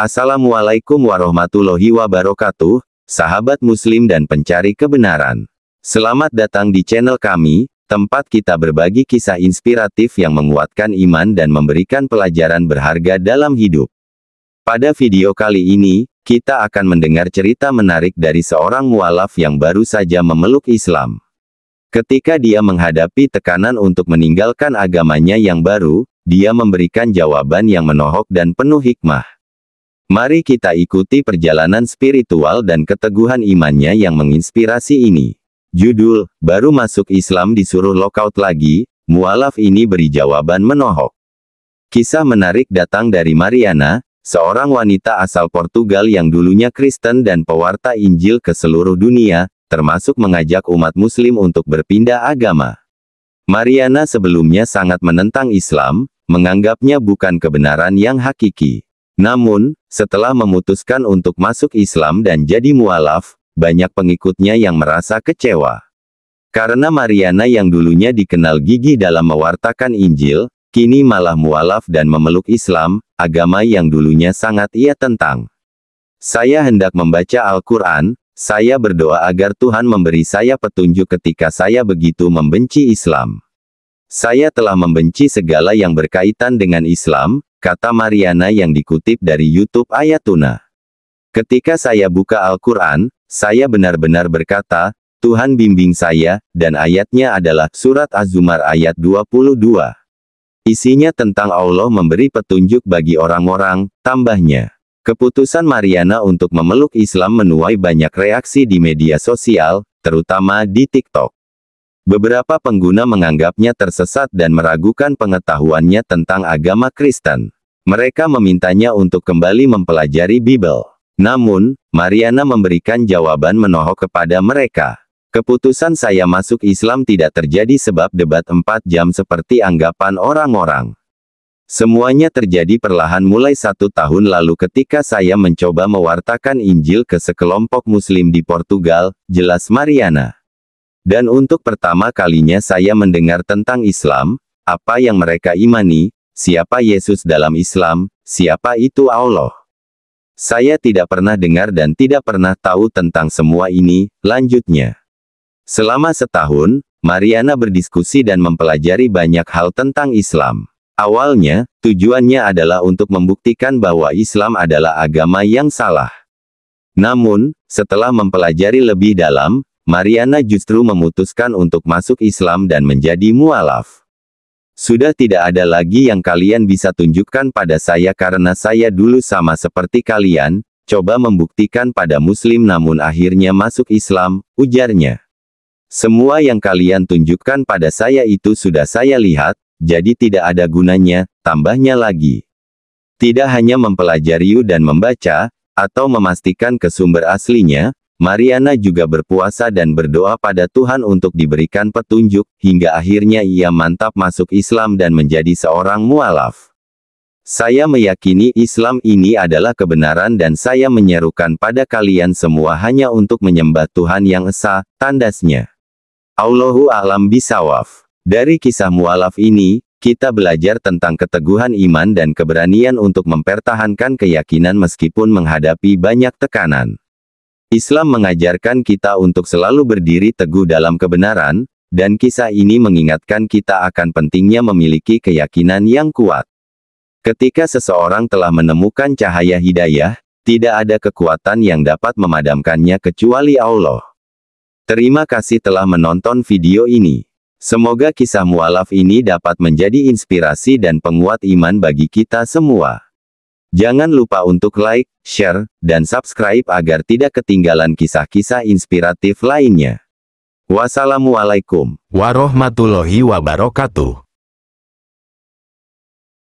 Assalamualaikum warahmatullahi wabarakatuh, sahabat muslim dan pencari kebenaran. Selamat datang di channel kami, tempat kita berbagi kisah inspiratif yang menguatkan iman dan memberikan pelajaran berharga dalam hidup. Pada video kali ini, kita akan mendengar cerita menarik dari seorang mualaf yang baru saja memeluk Islam. Ketika dia menghadapi tekanan untuk meninggalkan agamanya yang baru, dia memberikan jawaban yang menohok dan penuh hikmah. Mari kita ikuti perjalanan spiritual dan keteguhan imannya yang menginspirasi ini. Judul, baru masuk Islam disuruh lockout lagi, mualaf ini beri jawaban menohok. Kisah menarik datang dari Mariana, seorang wanita asal Portugal yang dulunya Kristen dan pewarta Injil ke seluruh dunia, termasuk mengajak umat muslim untuk berpindah agama. Mariana sebelumnya sangat menentang Islam, menganggapnya bukan kebenaran yang hakiki. Namun, setelah memutuskan untuk masuk Islam dan jadi mualaf, banyak pengikutnya yang merasa kecewa. Karena Mariana yang dulunya dikenal gigi dalam mewartakan Injil, kini malah mualaf dan memeluk Islam, agama yang dulunya sangat ia tentang. Saya hendak membaca Al-Quran, saya berdoa agar Tuhan memberi saya petunjuk ketika saya begitu membenci Islam. Saya telah membenci segala yang berkaitan dengan Islam, kata Mariana yang dikutip dari YouTube Ayatuna. Ketika saya buka Al-Quran, saya benar-benar berkata, Tuhan bimbing saya, dan ayatnya adalah Surat Az-Zumar ayat 22. Isinya tentang Allah memberi petunjuk bagi orang-orang, tambahnya. Keputusan Mariana untuk memeluk Islam menuai banyak reaksi di media sosial, terutama di TikTok. Beberapa pengguna menganggapnya tersesat dan meragukan pengetahuannya tentang agama Kristen. Mereka memintanya untuk kembali mempelajari Bible. Namun, Mariana memberikan jawaban menohok kepada mereka. Keputusan saya masuk Islam tidak terjadi sebab debat 4 jam seperti anggapan orang-orang. Semuanya terjadi perlahan mulai satu tahun lalu ketika saya mencoba mewartakan Injil ke sekelompok Muslim di Portugal, jelas Mariana. Dan untuk pertama kalinya saya mendengar tentang Islam, apa yang mereka imani, siapa Yesus dalam Islam, siapa itu Allah. Saya tidak pernah dengar dan tidak pernah tahu tentang semua ini, lanjutnya. Selama setahun, Mariana berdiskusi dan mempelajari banyak hal tentang Islam. Awalnya, tujuannya adalah untuk membuktikan bahwa Islam adalah agama yang salah. Namun, setelah mempelajari lebih dalam, Mariana justru memutuskan untuk masuk Islam dan menjadi mualaf. Sudah tidak ada lagi yang kalian bisa tunjukkan pada saya karena saya dulu sama seperti kalian, coba membuktikan pada muslim namun akhirnya masuk Islam, ujarnya. Semua yang kalian tunjukkan pada saya itu sudah saya lihat, jadi tidak ada gunanya, tambahnya lagi. Tidak hanya mempelajari dan membaca, atau memastikan ke sumber aslinya, Mariana juga berpuasa dan berdoa pada Tuhan untuk diberikan petunjuk, hingga akhirnya ia mantap masuk Islam dan menjadi seorang mualaf. Saya meyakini Islam ini adalah kebenaran dan saya menyerukan pada kalian semua hanya untuk menyembah Tuhan yang Esa, tandasnya. Allahu alam bisawaf. Dari kisah mualaf ini, kita belajar tentang keteguhan iman dan keberanian untuk mempertahankan keyakinan meskipun menghadapi banyak tekanan. Islam mengajarkan kita untuk selalu berdiri teguh dalam kebenaran, dan kisah ini mengingatkan kita akan pentingnya memiliki keyakinan yang kuat. Ketika seseorang telah menemukan cahaya hidayah, tidak ada kekuatan yang dapat memadamkannya kecuali Allah. Terima kasih telah menonton video ini. Semoga kisah mualaf ini dapat menjadi inspirasi dan penguat iman bagi kita semua. Jangan lupa untuk like, share, dan subscribe agar tidak ketinggalan kisah-kisah inspiratif lainnya. Wassalamualaikum warahmatullahi wabarakatuh.